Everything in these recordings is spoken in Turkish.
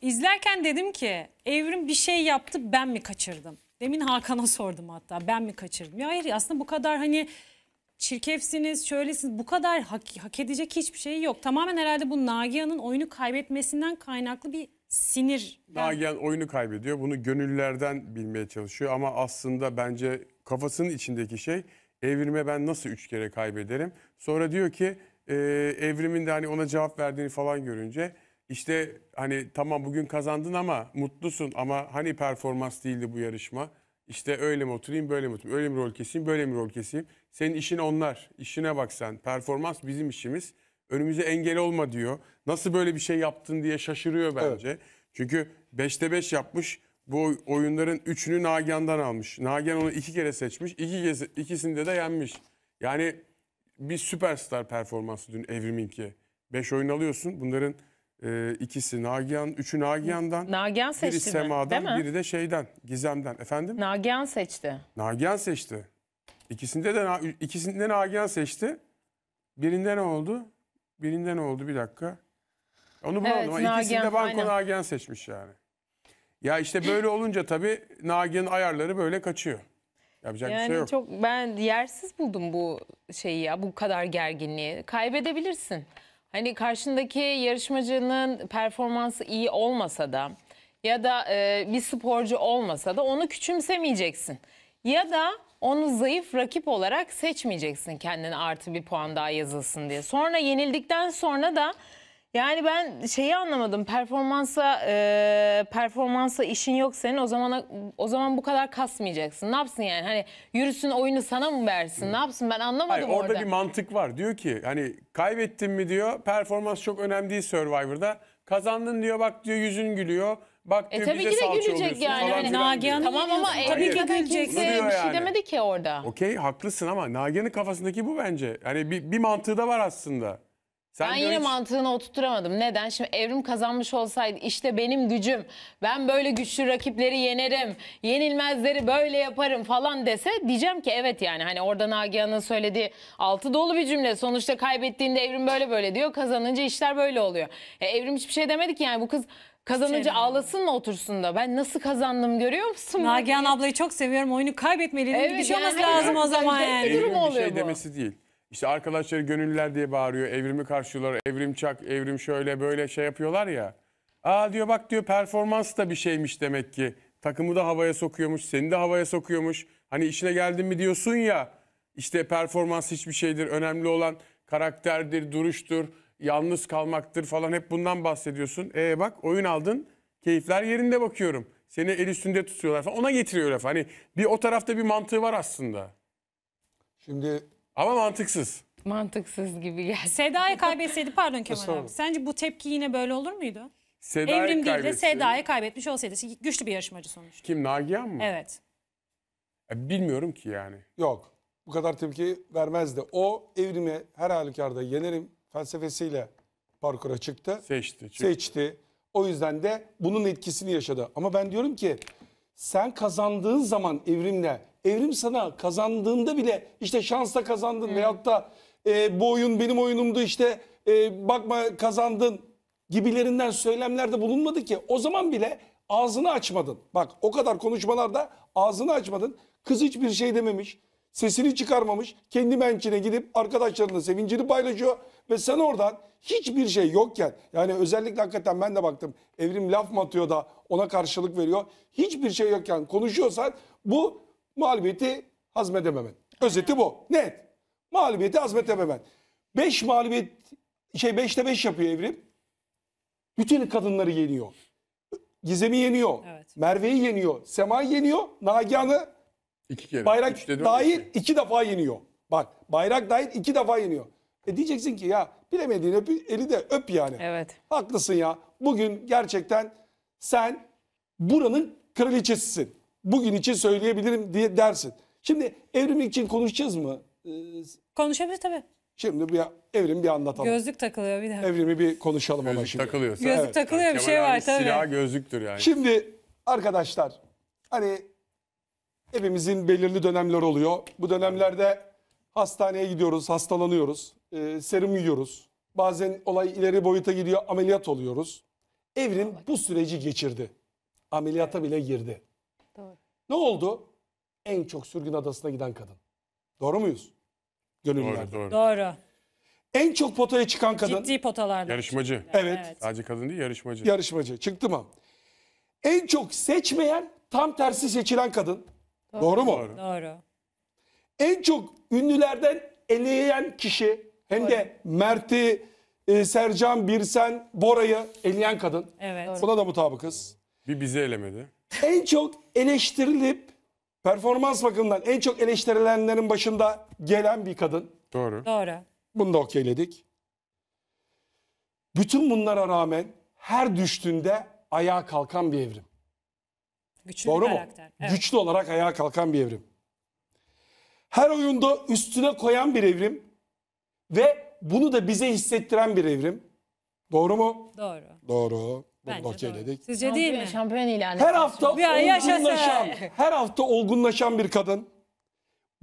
İzlerken dedim ki evrim bir şey yaptı ben mi kaçırdım? Demin Hakan'a sordum hatta ben mi kaçırdım? Ya hayır aslında bu kadar hani çirkefsiniz, şöylesiniz bu kadar hak, hak edecek hiçbir şey yok. Tamamen herhalde bu Nagihan'ın oyunu kaybetmesinden kaynaklı bir sinir. Nagihan oyunu kaybediyor. Bunu gönüllerden bilmeye çalışıyor ama aslında bence kafasının içindeki şey evrime ben nasıl üç kere kaybederim? Sonra diyor ki e, evrimin de hani ona cevap verdiğini falan görünce işte hani tamam bugün kazandın ama mutlusun ama hani performans değildi bu yarışma. İşte öyle mi oturayım böyle mi oturayım öyle mi rol keseyim böyle mi rol keseyim. Senin işin onlar işine bak sen performans bizim işimiz önümüze engel olma diyor. Nasıl böyle bir şey yaptın diye şaşırıyor bence. Evet. Çünkü 5'te 5 yapmış bu oyunların 3'ünü Nagihan'dan almış. Nagihan onu 2 kere seçmiş iki kez, ikisinde de yenmiş. Yani bir süperstar performansı dün Evrim'inki. 5 oyun alıyorsun bunların e, ikisi Nagihan, üçü Nagihan'dan. Nagihan seçti Biri Sema'dan, Değil mi? biri de şeyden, Gizem'den. Efendim? Nagihan seçti. Nagihan seçti. İkisinde de Na- ikisinde Nagihan seçti. Birinde ne oldu? Birinde ne oldu? Bir dakika. Onu bulamadım Evet, ama ikisinde Nagihan, banko aynen. Nagihan seçmiş yani. Ya işte böyle olunca tabii Nagihan'ın ayarları böyle kaçıyor. Yapacak bir şey Yani yok. çok ben yersiz buldum bu şeyi ya bu kadar gerginliği. Kaybedebilirsin. Hani karşındaki yarışmacının performansı iyi olmasa da ya da e, bir sporcu olmasa da onu küçümsemeyeceksin. Ya da onu zayıf rakip olarak seçmeyeceksin kendine artı bir puan daha yazılsın diye. Sonra yenildikten sonra da yani ben şeyi anlamadım. Performansa e, performansa işin yok senin. O zaman o zaman bu kadar kasmayacaksın. Ne yapsın yani? Hani yürüsün oyunu sana mı versin? Ne yapsın? Ben anlamadım Hayır, orada. Orada bir mantık var. Diyor ki hani kaybettin mi diyor. Performans çok önemli değil Survivor'da. Kazandın diyor bak diyor yüzün gülüyor. Bak e diyor e, tabii bize ki de gülecek yani. falan Hani filan Tamam ama Hayır. tabii ki gülecek. Bunu diyor Bir şey demedi ki orada. Okey haklısın ama Nagihan'ın kafasındaki bu bence. Hani bir, bir mantığı da var aslında. Sen ben yine hiç... mantığını oturtamadım. Neden? Şimdi evrim kazanmış olsaydı işte benim gücüm. Ben böyle güçlü rakipleri yenerim. Yenilmezleri böyle yaparım falan dese diyeceğim ki evet yani hani orada Nagihan'ın söylediği altı dolu bir cümle. Sonuçta kaybettiğinde evrim böyle böyle diyor. Kazanınca işler böyle oluyor. E, evrim hiçbir şey demedi ki yani bu kız Kazanınca şey ağlasın mı otursun da? Ben nasıl kazandım görüyor musun? Nagihan ablayı çok seviyorum. Oyunu kaybetmeliydin. Evet, bir şey yani, lazım o zaman yani. Bir şey bir şey demesi değil. İşte arkadaşları gönüllüler diye bağırıyor. Evrimi karşılıyorlar. Evrim çak, evrim şöyle böyle şey yapıyorlar ya. Aa diyor bak diyor performans da bir şeymiş demek ki. Takımı da havaya sokuyormuş, seni de havaya sokuyormuş. Hani işine geldin mi diyorsun ya. İşte performans hiçbir şeydir. Önemli olan karakterdir, duruştur, yalnız kalmaktır falan hep bundan bahsediyorsun. Ee bak oyun aldın. Keyifler yerinde bakıyorum. Seni el üstünde tutuyorlar falan. Ona getiriyor laf. Hani bir o tarafta bir mantığı var aslında. Şimdi ama mantıksız. Mantıksız gibi geldi. Seda'yı kaybetseydi pardon Kemal abi. Sence bu tepki yine böyle olur muydu? Seda'yı Evrim değil de kaybetsin. Seda'yı kaybetmiş olsaydı. Güçlü bir yarışmacı sonuçta. Kim Nagihan mı? Evet. Ya e, bilmiyorum ki yani. Yok. Bu kadar tepki vermezdi. O evrimi her halükarda yenerim felsefesiyle parkura çıktı. Seçti. çünkü. Seçti. O yüzden de bunun etkisini yaşadı. Ama ben diyorum ki sen kazandığın zaman evrimle, evrim sana kazandığında bile işte şansla kazandın veyahut da e, bu oyun benim oyunumdu işte e, bakma kazandın gibilerinden söylemlerde bulunmadı ki. O zaman bile ağzını açmadın. Bak o kadar konuşmalarda ağzını açmadın. Kız hiçbir şey dememiş. Sesini çıkarmamış. Kendi mençine gidip arkadaşlarının sevincini paylaşıyor. Ve sen oradan hiçbir şey yokken yani özellikle hakikaten ben de baktım evrim laf mı atıyor da ona karşılık veriyor. Hiçbir şey yokken konuşuyorsan bu mağlubiyeti hazmedememen. Özeti bu. Net. Mağlubiyeti hazmedememen. 5 mağlubiyet şey 5'te 5 beş yapıyor evrim. Bütün kadınları yeniyor. Gizem'i yeniyor. Evet. Merve'yi yeniyor. Sema'yı yeniyor. Nagihan'ı İki kere. bayrak Üçte dahil iki defa yeniyor. Bak bayrak dahil iki defa yeniyor. E diyeceksin ki ya bilemediğin öp, eli de öp yani. Evet. Haklısın ya. Bugün gerçekten sen buranın kraliçesisin. Bugün için söyleyebilirim diye dersin. Şimdi evrim için konuşacağız mı? Ee, Konuşabilir tabii. Şimdi bir evrim bir anlatalım. Gözlük takılıyor bir de. Evrimi bir konuşalım ama şimdi. takılıyorsa. Gözlük Evet. takılıyor bir şey var tabii. Silah gözlüktür yani. Şimdi arkadaşlar hani hepimizin belirli dönemler oluyor. Bu dönemlerde hastaneye gidiyoruz, hastalanıyoruz e, serum yiyoruz. Bazen olay ileri boyuta gidiyor ameliyat oluyoruz. Evrim bu süreci geçirdi. Ameliyata bile girdi. Doğru. Ne oldu? En çok sürgün adasına giden kadın. Doğru muyuz? Gönüllülerde. Doğru, doğru. Doğru. En çok potaya çıkan kadın. Ciddi potalarda. Yarışmacı. Evet. evet. Sadece kadın değil yarışmacı. Yarışmacı. Çıktı mı? En çok seçmeyen tam tersi seçilen kadın. Doğru, doğru mu? Doğru. En çok ünlülerden eleyen kişi. Hem Doğru. de Mert'i, e, Sercan, Birsen, Bora'yı eleyen kadın. Evet. Buna da mutabıkız. Bir bizi elemedi. En çok eleştirilip performans bakımından en çok eleştirilenlerin başında gelen bir kadın. Doğru. Doğru. Bunu da okeyledik. Bütün bunlara rağmen her düştüğünde ayağa kalkan bir evrim. Güçlü Doğru bir mu? karakter. Evet. Güçlü olarak ayağa kalkan bir evrim. Her oyunda üstüne koyan bir evrim. Ve bunu da bize hissettiren bir evrim. Doğru mu? Doğru. Doğru. Bunu da Bence doğru. okeyledik. Sizce değil mi? Şampiyon ilan Her hafta Ya olgunlaşan, her hafta olgunlaşan bir kadın.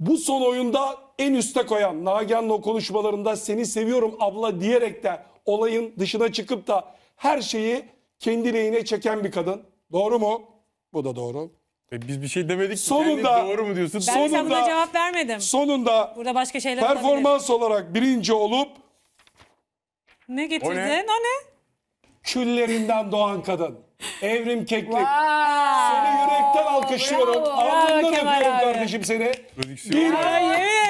Bu son oyunda en üste koyan Nagihan'la o konuşmalarında seni seviyorum abla diyerek de olayın dışına çıkıp da her şeyi kendi lehine çeken bir kadın. Doğru mu? Bu da doğru. E biz bir şey demedik. Sonunda yani doğru mu diyorsun? Ben sonunda burada cevap vermedim. Sonunda burada başka şeyler performans olabilir. olarak birinci olup ne getirdin? O ne? Küllerinden doğan kadın. Evrim Keklik. Seni yürekten alkışlıyorum. Alnından öpüyorum kardeşim seni. Bir, bir,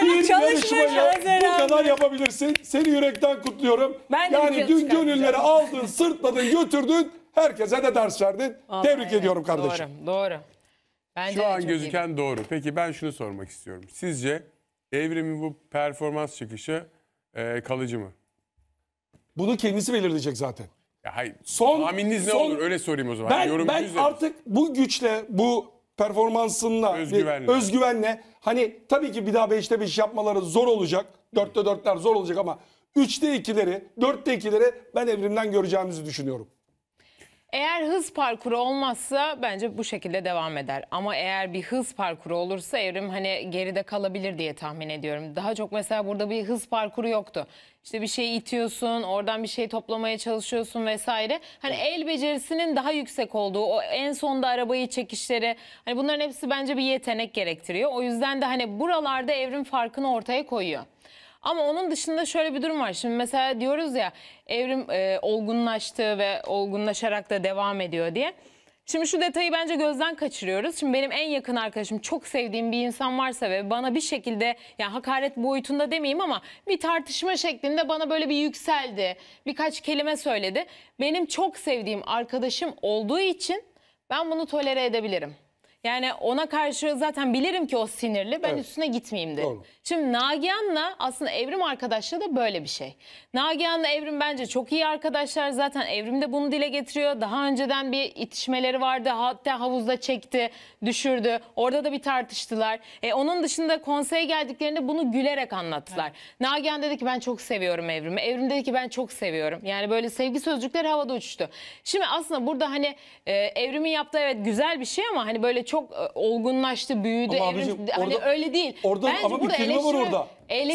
bir yarışmaya bu kadar yapabilirsin. Seni yürekten kutluyorum. Ben yani dün gönülleri aldın, sırtladın, götürdün. Herkese de ders verdin. Vallahi Tebrik evet. ediyorum kardeşim. Doğru, doğru. Bence Şu an gözüken iyi. doğru. Peki ben şunu sormak istiyorum. Sizce Evrim'in bu performans çıkışı e, kalıcı mı? Bunu kendisi belirleyecek zaten. Ya hayır. Son, Tahmininiz ne son, olur? Öyle sorayım o zaman. Ben, Yorum ben artık bu güçle, bu performansınla, özgüvenle. özgüvenle hani tabii ki bir daha 5'te 5 yapmaları zor olacak. 4'te 4'ler zor olacak ama 3'te 2'leri, 4'te 2'leri ben evrimden göreceğimizi düşünüyorum. Eğer hız parkuru olmazsa bence bu şekilde devam eder. Ama eğer bir hız parkuru olursa evrim hani geride kalabilir diye tahmin ediyorum. Daha çok mesela burada bir hız parkuru yoktu. İşte bir şey itiyorsun, oradan bir şey toplamaya çalışıyorsun vesaire. Hani el becerisinin daha yüksek olduğu, o en sonda arabayı çekişleri, hani bunların hepsi bence bir yetenek gerektiriyor. O yüzden de hani buralarda evrim farkını ortaya koyuyor. Ama onun dışında şöyle bir durum var. Şimdi mesela diyoruz ya evrim e, olgunlaştı ve olgunlaşarak da devam ediyor diye. Şimdi şu detayı bence gözden kaçırıyoruz. Şimdi benim en yakın arkadaşım çok sevdiğim bir insan varsa ve bana bir şekilde yani hakaret boyutunda demeyeyim ama bir tartışma şeklinde bana böyle bir yükseldi. Birkaç kelime söyledi. Benim çok sevdiğim arkadaşım olduğu için ben bunu tolere edebilirim. Yani ona karşı zaten bilirim ki o sinirli. Ben Evet. üstüne gitmeyeyim dedim. Doğru. Şimdi Nagihan'la aslında Evrim arkadaşlığı da böyle bir şey. Nagihan'la Evrim bence çok iyi arkadaşlar. Zaten Evrim de bunu dile getiriyor. Daha önceden bir itişmeleri vardı. Hatta havuzda çekti, düşürdü. Orada da bir tartıştılar. E, onun dışında konseye geldiklerinde bunu gülerek anlattılar. Nagihan dedi ki ben çok seviyorum Evrim'i. Evrim dedi ki ben çok seviyorum. Yani böyle sevgi sözcükleri havada uçtu. Şimdi aslında burada hani e, Evrim'in yaptığı evet güzel bir şey ama hani böyle çok çok e, olgunlaştı, büyüdü. Ama evrim, abicim, hani öyle değil. Orada Bence ama bir burada kelime var orada.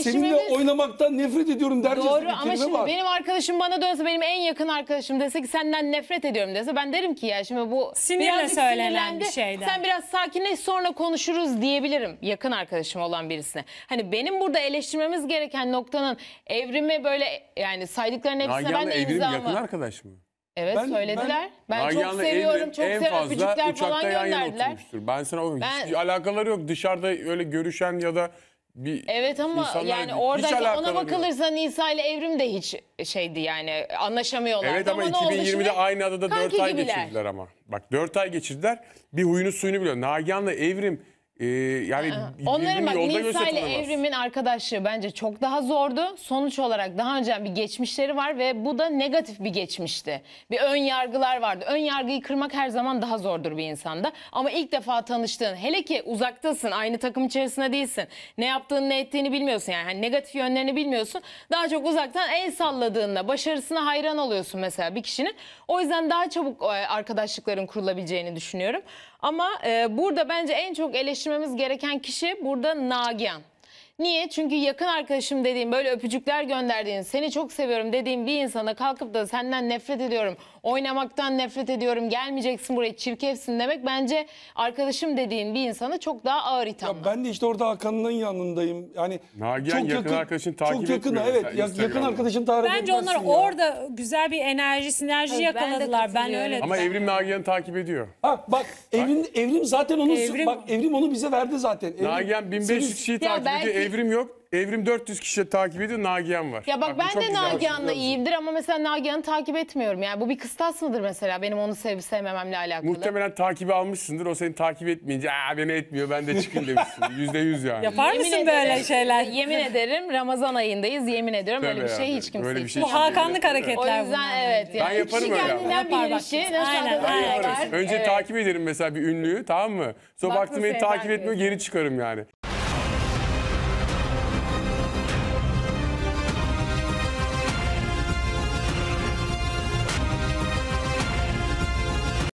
Seninle oynamaktan nefret ediyorum dercesine Doğru bir ama şimdi var. benim arkadaşım bana dönse benim en yakın arkadaşım dese ki senden nefret ediyorum dese ben derim ki ya şimdi bu Sinirle söylenen sinirlendi, bir şeyden. Sen biraz sakinleş sonra konuşuruz diyebilirim yakın arkadaşım olan birisine. Hani benim burada eleştirmemiz gereken noktanın evrimi böyle yani saydıklarının hepsine ben Nagihan'la de Evrim yakın arkadaş mı? Evet Ben- söylediler. Ben, çok seviyorum, en- çok en fazla Öpücükler falan uçakta yan yana gönderdiler. oturmuştur. Ben sana Ben- hiç alakaları yok. Dışarıda öyle görüşen ya da bir Evet ama yani orada alakaları ona yok. bakılırsa Nisa ile Evrim de hiç şeydi yani anlaşamıyorlar. Evet ama, ne oldu 2020'de aynı adada Kanki 4 ay gibiler. geçirdiler ama. Bak 4 ay geçirdiler. Bir huyunu suyunu biliyor. Nagihan'la Evrim ee, yani ee, Onların bak Nisa ile Evrim'in arkadaşlığı bence çok daha zordu. Sonuç olarak daha önce bir geçmişleri var ve bu da negatif bir geçmişti. Bir ön yargılar vardı. Ön yargıyı kırmak her zaman daha zordur bir insanda. Ama ilk defa tanıştığın, hele ki uzaktasın, aynı takım içerisinde değilsin. Ne yaptığını ne ettiğini bilmiyorsun yani. yani negatif yönlerini bilmiyorsun. Daha çok uzaktan el salladığında, başarısına hayran oluyorsun mesela bir kişinin. O yüzden daha çabuk e, arkadaşlıkların kurulabileceğini düşünüyorum. Ama e, burada bence en çok eleştirmemiz gereken kişi burada Nagihan. Niye? Çünkü yakın arkadaşım dediğim böyle öpücükler gönderdiğin seni çok seviyorum dediğim bir insana kalkıp da senden nefret ediyorum. Oynamaktan nefret ediyorum. Gelmeyeceksin buraya çirkefsin demek bence arkadaşım dediğin bir insana çok daha ağır itham. Ya ben de işte orada Hakan'ın yanındayım. Yani Nagihan çok yakın, yakın arkadaşın takip ediyor. Çok yakın etmiyor evet ya, yakın arkadaşın takip ediyor. Bence onlar ya. orada güzel bir enerji, sinerji Tabii, yakaladılar. Ben, ben öyle. Ama Evrim Nagihan'ı takip ediyor. Ha bak Evrim Evrim zaten onu evrim. bak Evrim onu bize verdi zaten. Evrim, Nagihan 1500 kişiyi takip ediyor. Evrim yok. Evrim 400 kişi takip ediyor. Nagihan var. Ya bak, bak ben de Nagihan'la iyiyimdir ama mesela Nagihan'ı takip etmiyorum. Yani bu bir kıstas mıdır mesela benim onu sevip sevmememle alakalı? Muhtemelen takibi almışsındır. O seni takip etmeyince aa beni etmiyor ben de çıkayım demişsin. Yüzde yüz yani. Yapar yemin mısın ederim, böyle şeyler? Yemin ederim Ramazan ayındayız. Yemin ediyorum Tabii öyle bir şey yani, hiç kimse. Böyle bir şey bu hakanlık hareketler O yüzden bunlar. evet. Yani. Ben yaparım kişi kendinden ama. bilir işi. Aynen. Önce takip ederim mesela bir ünlüyü tamam mı? Sonra baktım beni takip etmiyor geri çıkarım yani.